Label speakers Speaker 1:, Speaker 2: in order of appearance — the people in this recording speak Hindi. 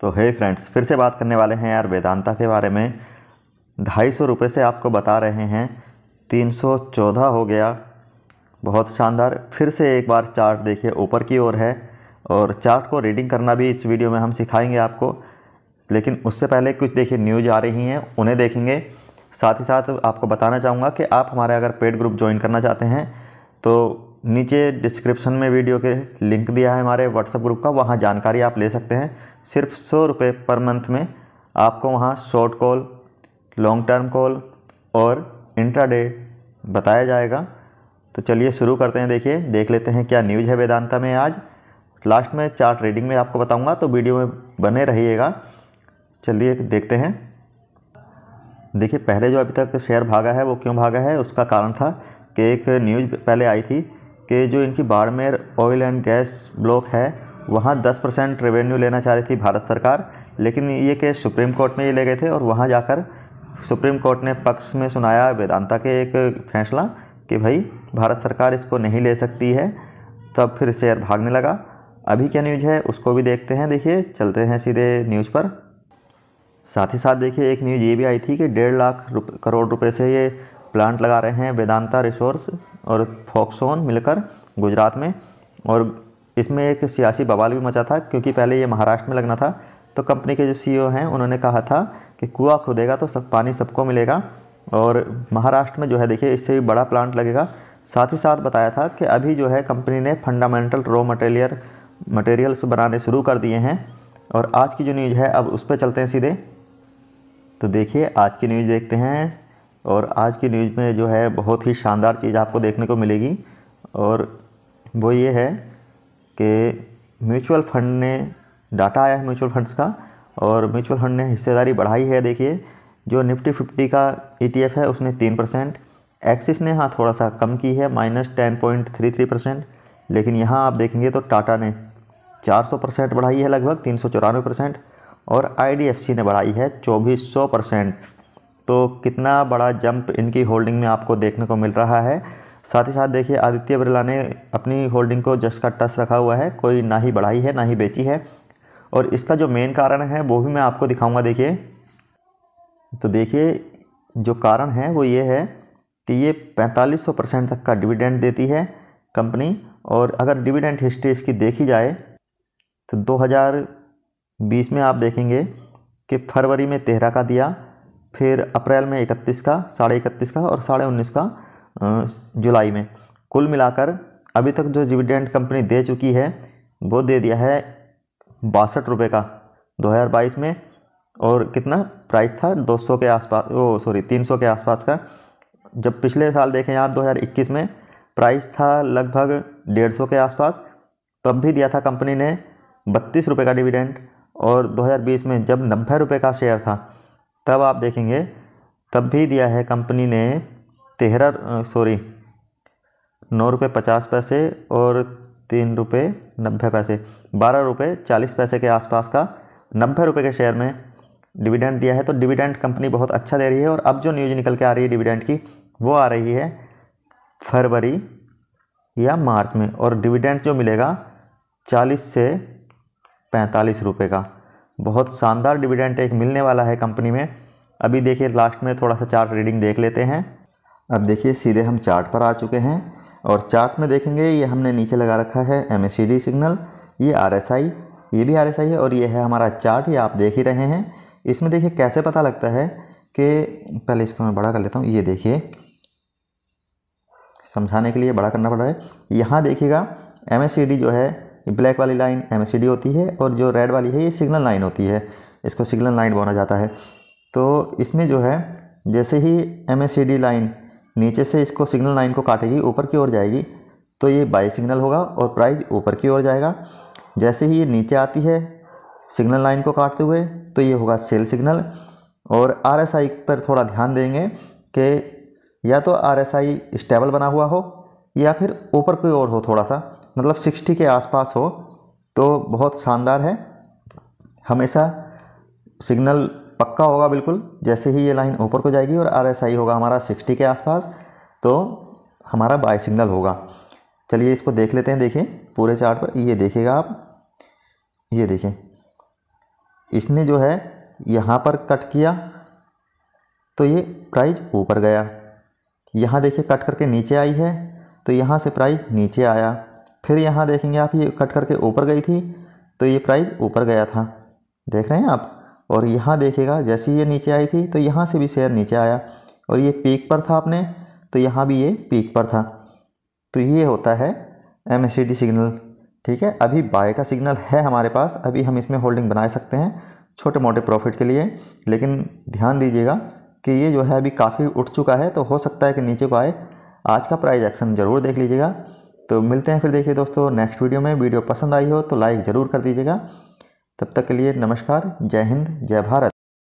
Speaker 1: तो हे फ्रेंड्स फिर से बात करने वाले हैं यार वेदांता के बारे में ढाई सौ रुपये से आपको बता रहे हैं तीन सौ चौदह हो गया बहुत शानदार फिर से एक बार चार्ट देखिए ऊपर की ओर है और चार्ट को रीडिंग करना भी इस वीडियो में हम सिखाएंगे आपको लेकिन उससे पहले कुछ देखिए न्यूज आ रही हैं उन्हें देखेंगे साथ ही साथ आपको बताना चाहूँगा कि आप हमारे अगर पेड ग्रुप ज्वाइन करना चाहते हैं तो नीचे डिस्क्रिप्शन में वीडियो के लिंक दिया है हमारे व्हाट्सएप ग्रुप का वहाँ जानकारी आप ले सकते हैं सिर्फ सौ रुपये पर मंथ में आपको वहाँ short call long term call और इंट्राडे बताया जाएगा तो चलिए शुरू करते हैं देखिए देख लेते हैं क्या न्यूज़ है वेदांता में आज लास्ट में चार्ट ट्रेडिंग में आपको बताऊँगा तो वीडियो में बने रहिएगा चलिए देखते हैं देखिए पहले जो अभी तक शेयर भागा है वो क्यों भागा है उसका कारण था कि एक न्यूज़ पहले आई थी कि जो इनकी Barmer oil and gas block है वहाँ दस परसेंट रेवेन्यू लेना चाह रही थी भारत सरकार लेकिन ये केस सुप्रीम कोर्ट में ये ले गए थे और वहाँ जाकर सुप्रीम कोर्ट ने पक्ष में सुनाया वेदांता के एक फैसला कि भाई भारत सरकार इसको नहीं ले सकती है तब फिर शेयर भागने लगा अभी क्या न्यूज है उसको भी देखते हैं देखिए चलते हैं सीधे न्यूज़ पर साथ ही साथ देखिए एक न्यूज़ ये भी आई थी कि डेढ़ लाख रुप, करोड़ रुपए से ये प्लांट लगा रहे हैं वेदांता रिसोर्स और फोक्सोन मिलकर गुजरात में और इसमें एक सियासी बवाल भी मचा था क्योंकि पहले ये महाराष्ट्र में लगना था तो कंपनी के जो सीईओ e हैं उन्होंने कहा था कि कुआ खुदेगा तो सब पानी सबको मिलेगा और महाराष्ट्र में जो है देखिए इससे भी बड़ा प्लांट लगेगा साथ ही साथ बताया था कि अभी जो है कंपनी ने फंडामेंटल रॉ मटेरियल मटेरियल्स बनाने शुरू कर दिए हैं और आज की जो न्यूज़ है अब उस पर चलते हैं सीधे तो देखिए आज की न्यूज़ देखते हैं और आज की न्यूज़ में जो है बहुत ही शानदार चीज़ आपको देखने को मिलेगी और वो ये है कि म्यूचुअल फंड ने डाटा आया है म्यूचुअल फंड्स का और म्यूचुअल फंड ने हिस्सेदारी बढ़ाई है देखिए जो निफ्टी फिफ्टी का ई e है उसने तीन परसेंट एक्सिस ने हाँ थोड़ा सा कम की है minus ten point three three percent लेकिन यहाँ आप देखेंगे तो टाटा ने चार सौ परसेंट बढ़ाई है लगभग तीन सौ चौरानवे परसेंट और आई डी एफ सी ने बढ़ाई है चौबीस सौ परसेंट तो कितना बड़ा जंप इनकी होल्डिंग में आपको देखने को मिल रहा है साथ ही साथ देखिए आदित्य बिरला ने अपनी होल्डिंग को जस्ट का टच रखा हुआ है कोई ना ही बढ़ाई है ना ही बेची है और इसका जो मेन कारण है वो भी मैं आपको दिखाऊंगा देखिए तो देखिए जो कारण है वो ये है कि ये 4500 परसेंट तक का डिविडेंड देती है कंपनी और अगर डिविडेंड हिस्ट्री इसकी देखी जाए तो 2020 में आप देखेंगे कि फरवरी में तेरह का दिया फिर अप्रैल में इकतीस का साढ़े इकतीस का और साढ़े उन्नीस का जुलाई में कुल मिलाकर अभी तक जो डिविडेंड कंपनी दे चुकी है वो दे दिया है बासठ रुपये का 2022 में और कितना प्राइस था 200 के आसपास ओ सॉरी 300 के आसपास का जब पिछले साल देखें आप 2021 में प्राइस था लगभग 150 के आसपास तब भी दिया था कंपनी ने बत्तीस रुपये का डिविडेंड और 2020 में जब नब्बे रुपये का शेयर था तब आप देखेंगे तब भी दिया है कंपनी ने तेरह सॉरी नौ रुपये पचास पैसे और तीन रुपये नब्बे पैसे बारह रुपये चालीस पैसे के आसपास का नब्बे रुपये के शेयर में डिविडेंड दिया है तो डिविडेंड कंपनी बहुत अच्छा दे रही है और अब जो न्यूज़ निकल के आ रही है डिविडेंड की वो आ रही है फरवरी या मार्च में और डिविडेंड जो मिलेगा चालीस से पैंतालीस रुपये का बहुत शानदार डिविडेंट एक मिलने वाला है कंपनी में अभी देखिए लास्ट में थोड़ा सा चार्ट रीडिंग देख लेते हैं अब देखिए सीधे हम चार्ट पर आ चुके हैं और चार्ट में देखेंगे ये हमने नीचे लगा रखा है एम सिग्नल ये आर ये भी आर है और ये है हमारा चार्ट ये आप देख ही रहे हैं इसमें देखिए कैसे पता लगता है कि पहले इसको मैं बड़ा कर लेता हूँ ये देखिए समझाने के लिए बड़ा करना पड़ रहा है यहाँ देखिएगा एम जो है ब्लैक वाली लाइन एम होती है और जो रेड वाली है ये सिग्नल लाइन होती है इसको सिग्नल लाइन बोला जाता है तो इसमें जो है जैसे ही एम लाइन नीचे से इसको सिग्नल लाइन को काटेगी ऊपर की ओर जाएगी तो ये बाई सिग्नल होगा और प्राइस ऊपर की ओर जाएगा जैसे ही ये नीचे आती है सिग्नल लाइन को काटते हुए तो ये होगा सेल सिग्नल और आर पर थोड़ा ध्यान देंगे कि या तो आर स्टेबल बना हुआ हो या फिर ऊपर की ओर हो थोड़ा सा मतलब सिक्सटी के आसपास हो तो बहुत शानदार है हमेशा सिग्नल पक्का होगा बिल्कुल जैसे ही ये लाइन ऊपर को जाएगी और आर होगा हमारा सिक्सटी के आसपास तो हमारा बाई सिग्नल होगा चलिए इसको देख लेते हैं देखिए पूरे चार्ट पर ये देखिएगा आप ये देखें इसने जो है यहाँ पर कट किया तो ये प्राइस ऊपर गया यहाँ देखिए कट करके नीचे आई है तो यहाँ से प्राइस नीचे आया फिर यहाँ देखेंगे आप ये कट करके ऊपर गई थी तो ये प्राइस ऊपर गया था देख रहे हैं आप और यहाँ देखिएगा जैसे ये नीचे आई थी तो यहाँ से भी शेयर नीचे आया और ये पीक पर था आपने तो यहाँ भी ये पीक पर था तो ये होता है एम सिग्नल ठीक है अभी बाय का सिग्नल है हमारे पास अभी हम इसमें होल्डिंग बना सकते हैं छोटे मोटे प्रॉफिट के लिए लेकिन ध्यान दीजिएगा कि ये जो है अभी काफ़ी उठ चुका है तो हो सकता है कि नीचे को आए आज का प्राइस एक्शन ज़रूर देख लीजिएगा तो मिलते हैं फिर देखिए दोस्तों नेक्स्ट वीडियो में वीडियो पसंद आई हो तो लाइक ज़रूर कर दीजिएगा तब तक के लिए नमस्कार जय हिंद जय भारत